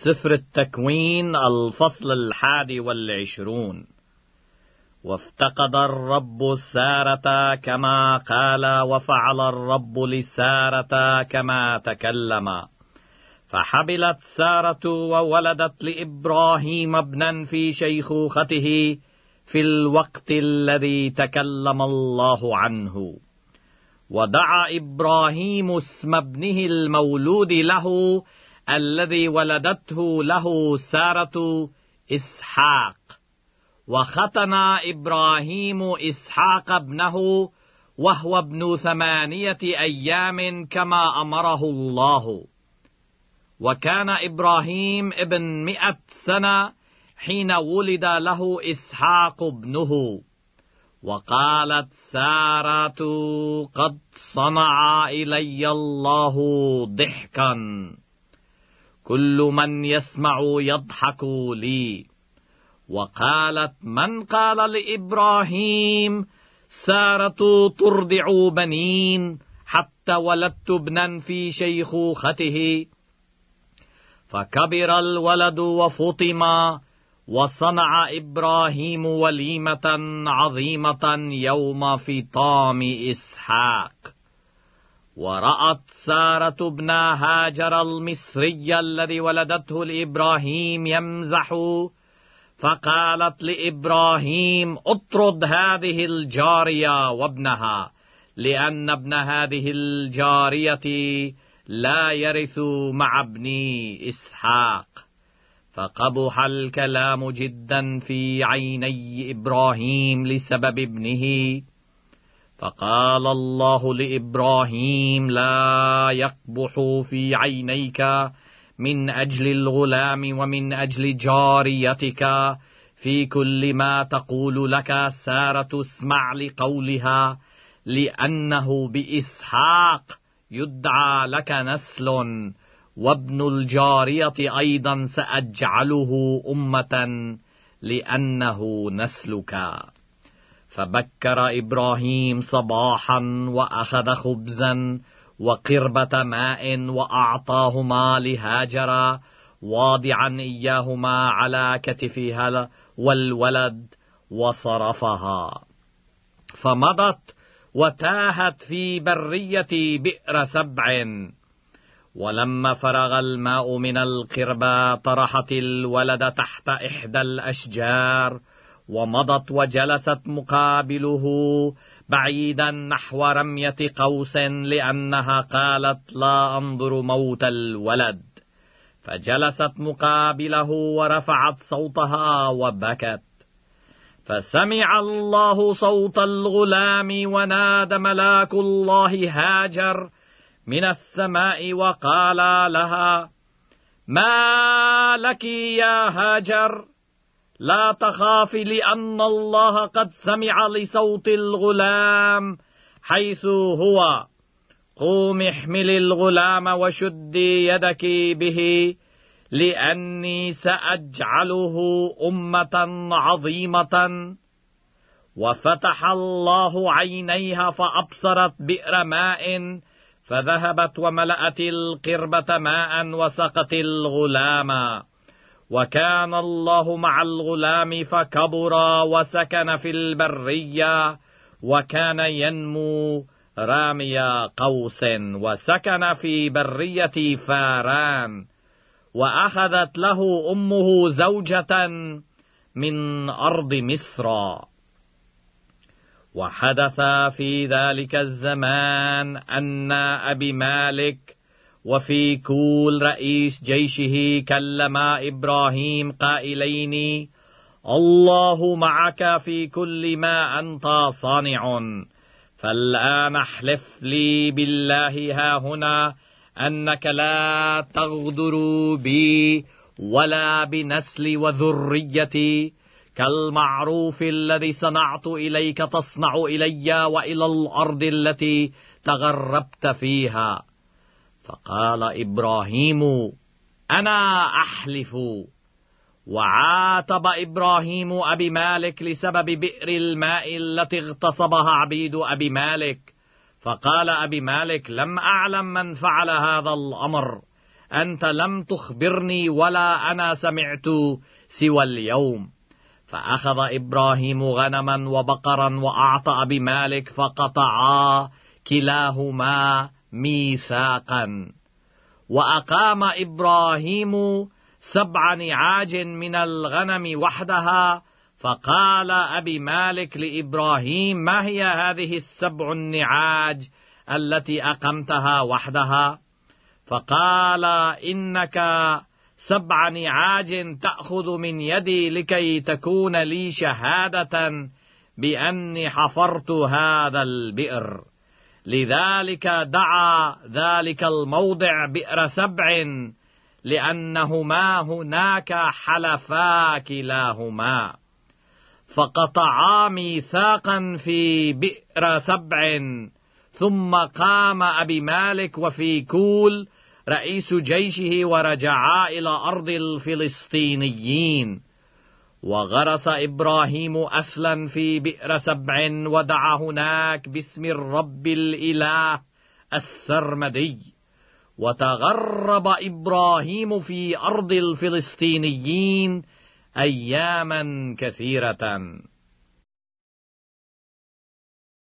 سفر التكوين الفصل الحادي والعشرون وافتقد الرب سارة كما قال وفعل الرب لسارة كما تكلم فحبلت سارة وولدت لإبراهيم ابنا في شيخوخته في الوقت الذي تكلم الله عنه ودعا إبراهيم اسم ابنه المولود له الذي ولدته له سارة إسحاق وختن إبراهيم إسحاق ابنه وهو ابن ثمانية أيام كما أمره الله وكان إبراهيم ابن مئة سنة حين ولد له إسحاق ابنه وقالت سارة قد صنع إلي الله ضحكاً كل من يسمع يضحك لي وقالت من قال لإبراهيم سارة ترضع بنين حتى ولدت ابنا في شيخوخته فكبر الولد وفطم وصنع إبراهيم وليمة عظيمة يوم فطام إسحاق ورأت سارة ابن هاجر المصري الذي ولدته لإبراهيم يمزح فقالت لإبراهيم اطرد هذه الجارية وابنها لأن ابن هذه الجارية لا يرث مع ابني إسحاق فقبح الكلام جدا في عيني إبراهيم لسبب ابنه فقال الله لابراهيم لا يقبح في عينيك من اجل الغلام ومن اجل جاريتك في كل ما تقول لك ساره اسمع لقولها لانه باسحاق يدعى لك نسل وابن الجاريه ايضا ساجعله امه لانه نسلك فبكر ابراهيم صباحا واخذ خبزا وقربه ماء واعطاهما لهاجر واضعا اياهما على كتفها والولد وصرفها فمضت وتاهت في بريه بئر سبع ولما فرغ الماء من القربه طرحت الولد تحت احدى الاشجار ومضت وجلست مقابله بعيدا نحو رمية قوس لأنها قالت لا أنظر موت الولد فجلست مقابله ورفعت صوتها وبكت فسمع الله صوت الغلام ونادى ملاك الله هاجر من السماء وقال لها ما لك يا هاجر لا تخافي لأن الله قد سمع لصوت الغلام حيث هو قوم احملي الغلام وشدي يدك به لأني سأجعله أمة عظيمة وفتح الله عينيها فأبصرت بئر ماء فذهبت وملأت القربة ماء وسقت الغلام وكان الله مع الغلام فكبرا وسكن في البرية وكان ينمو رامي قوس وسكن في برية فاران وأخذت له أمه زوجة من أرض مصر وحدث في ذلك الزمان أن أبي مالك وفي كول رئيس جيشه كلما إبراهيم قائلين الله معك في كل ما أنت صانع فالآن احلف لي بالله ها هنا أنك لا تغدر بي ولا بنسلي وذريتي كالمعروف الذي صنعت إليك تصنع إلي وإلى الأرض التي تغربت فيها فقال إبراهيم أنا أحلف وعاتب إبراهيم أبي مالك لسبب بئر الماء التي اغتصبها عبيد أبي مالك فقال أبي مالك لم أعلم من فعل هذا الأمر أنت لم تخبرني ولا أنا سمعت سوى اليوم فأخذ إبراهيم غنما وبقرا وأعطى أبي مالك فقطعا كلاهما ميثاقا واقام ابراهيم سبع نعاج من الغنم وحدها فقال ابي مالك لابراهيم ما هي هذه السبع النعاج التي اقمتها وحدها فقال انك سبع نعاج تاخذ من يدي لكي تكون لي شهاده باني حفرت هذا البئر لذلك دعا ذلك الموضع بئر سبع لأنهما هناك حلفا كلاهما فقطعا ميثاقا في بئر سبع ثم قام أبي مالك وفي كول رئيس جيشه ورجعا إلى أرض الفلسطينيين وغرس إبراهيم أسلا في بئر سبع ودعا هناك باسم الرب الإله السرمدي وتغرب إبراهيم في أرض الفلسطينيين أياما كثيرة